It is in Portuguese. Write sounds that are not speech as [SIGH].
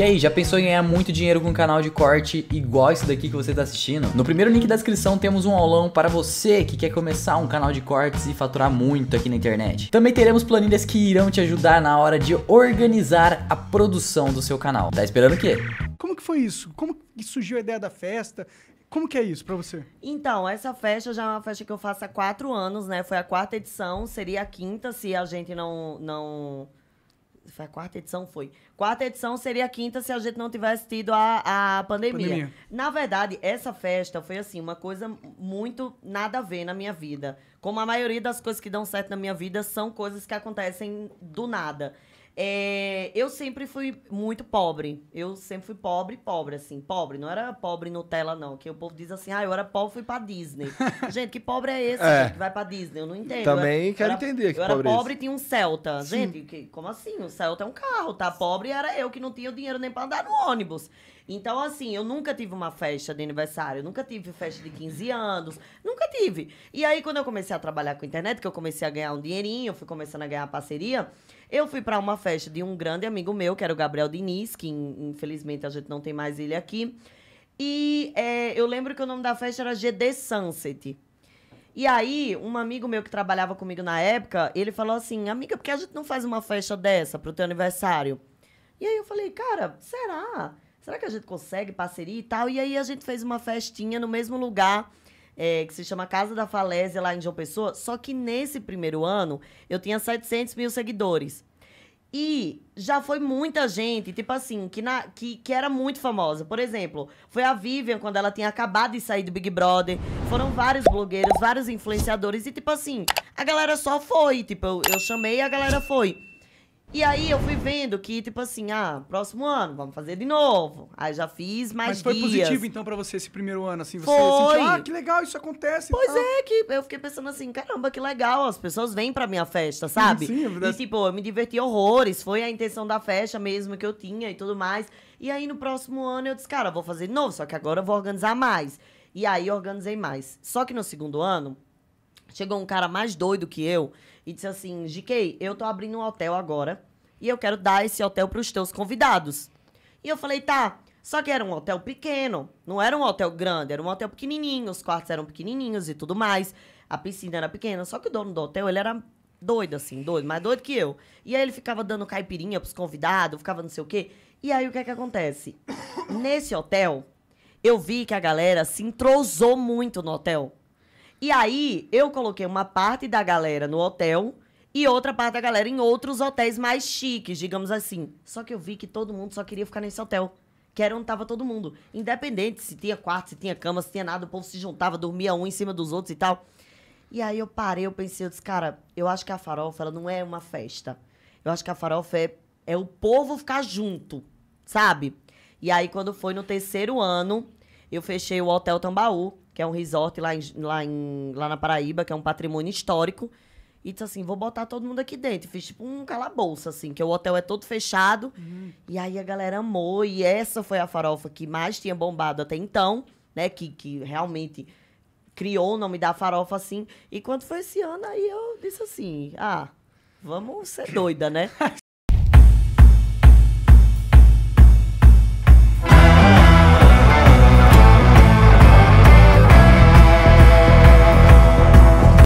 E aí, já pensou em ganhar muito dinheiro com um canal de corte igual esse daqui que você está assistindo? No primeiro link da descrição temos um aulão para você que quer começar um canal de cortes e faturar muito aqui na internet. Também teremos planilhas que irão te ajudar na hora de organizar a produção do seu canal. Tá esperando o quê? Como que foi isso? Como que surgiu a ideia da festa? Como que é isso para você? Então, essa festa já é uma festa que eu faço há quatro anos, né? Foi a quarta edição, seria a quinta se a gente não, não foi a quarta edição, foi. Quarta edição seria a quinta se a gente não tivesse tido a, a pandemia. pandemia. Na verdade, essa festa foi assim, uma coisa muito nada a ver na minha vida. Como a maioria das coisas que dão certo na minha vida são coisas que acontecem do nada. É, eu sempre fui muito pobre. Eu sempre fui pobre, pobre, assim. Pobre, não era pobre Nutella, não. Que o povo diz assim, ah, eu era pobre, fui pra Disney. [LAUGHS] gente, que pobre é esse é. Gente, que vai pra Disney? Eu não entendo. Também quero era, entender que eu pobre Eu é era pobre e tinha um Celta. Sim. Gente, que, como assim? O Celta é um carro, tá? Pobre era eu, que não tinha dinheiro nem pra andar no ônibus. Então, assim, eu nunca tive uma festa de aniversário, nunca tive festa de 15 anos, nunca tive. E aí, quando eu comecei a trabalhar com internet, que eu comecei a ganhar um dinheirinho, eu fui começando a ganhar parceria, eu fui para uma festa de um grande amigo meu, que era o Gabriel Diniz, que infelizmente a gente não tem mais ele aqui. E é, eu lembro que o nome da festa era GD Sunset. E aí, um amigo meu que trabalhava comigo na época, ele falou assim: Amiga, por que a gente não faz uma festa dessa pro teu aniversário? E aí eu falei: Cara, será? será que a gente consegue parceria e tal? E aí a gente fez uma festinha no mesmo lugar. É, que se chama Casa da Falésia, lá em João Pessoa. Só que nesse primeiro ano, eu tinha 700 mil seguidores. E já foi muita gente, tipo assim, que, na, que, que era muito famosa. Por exemplo, foi a Vivian quando ela tinha acabado de sair do Big Brother. Foram vários blogueiros, vários influenciadores. E tipo assim, a galera só foi. Tipo, eu, eu chamei e a galera foi. E aí eu fui vendo que, tipo assim, ah, próximo ano, vamos fazer de novo. Aí já fiz mais Mas foi positivo, então, para você esse primeiro ano, assim? Você foi. sentiu, ah, que legal, isso acontece. Pois é, que eu fiquei pensando assim, caramba, que legal, as pessoas vêm pra minha festa, sabe? Sim, sim, é e, tipo, eu me diverti horrores, foi a intenção da festa mesmo que eu tinha e tudo mais. E aí, no próximo ano, eu disse, cara, vou fazer de novo, só que agora eu vou organizar mais. E aí, organizei mais. Só que no segundo ano, Chegou um cara mais doido que eu e disse assim: GK, eu tô abrindo um hotel agora e eu quero dar esse hotel para os teus convidados. E eu falei: tá. Só que era um hotel pequeno, não era um hotel grande, era um hotel pequenininho, os quartos eram pequenininhos e tudo mais. A piscina era pequena, só que o dono do hotel, ele era doido assim, doido, mais doido que eu. E aí ele ficava dando caipirinha pros convidados, ficava não sei o quê. E aí o que é que acontece? [COUGHS] Nesse hotel, eu vi que a galera se entrosou muito no hotel. E aí, eu coloquei uma parte da galera no hotel e outra parte da galera em outros hotéis mais chiques, digamos assim. Só que eu vi que todo mundo só queria ficar nesse hotel. Que era onde tava todo mundo. Independente se tinha quarto, se tinha cama, se tinha nada, o povo se juntava, dormia um em cima dos outros e tal. E aí eu parei, eu pensei, eu disse, cara, eu acho que a farofa, ela não é uma festa. Eu acho que a farofa é, é o povo ficar junto, sabe? E aí, quando foi no terceiro ano, eu fechei o Hotel Tambaú, que é um resort lá, em, lá, em, lá na Paraíba, que é um patrimônio histórico. E disse assim, vou botar todo mundo aqui dentro. Fiz tipo um calabouço, assim, que o hotel é todo fechado. Uhum. E aí a galera amou. E essa foi a farofa que mais tinha bombado até então, né? Que, que realmente criou o nome da farofa, assim. E quando foi esse ano, aí eu disse assim, ah, vamos ser doida, né? [LAUGHS]